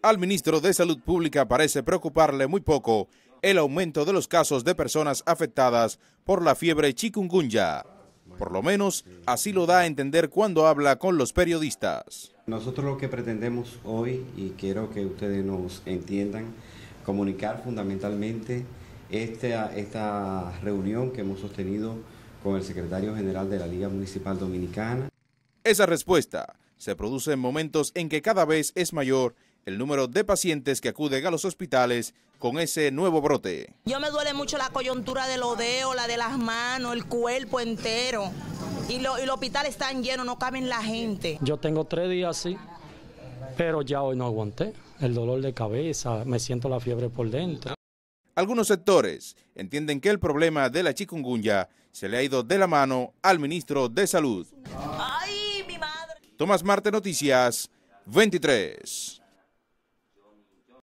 Al ministro de Salud Pública parece preocuparle muy poco el aumento de los casos de personas afectadas por la fiebre chikungunya. Por lo menos así lo da a entender cuando habla con los periodistas. Nosotros lo que pretendemos hoy, y quiero que ustedes nos entiendan, comunicar fundamentalmente esta, esta reunión que hemos sostenido con el secretario general de la Liga Municipal Dominicana. Esa respuesta se produce en momentos en que cada vez es mayor el número de pacientes que acuden a los hospitales con ese nuevo brote. Yo me duele mucho la coyuntura del odeo, la de las manos, el cuerpo entero. Y, lo, y los hospitales están llenos, no caben la gente. Yo tengo tres días así, pero ya hoy no aguanté. El dolor de cabeza, me siento la fiebre por dentro. Algunos sectores entienden que el problema de la chikungunya se le ha ido de la mano al ministro de Salud. ¡Ay, mi madre! Tomás Marte Noticias, 23.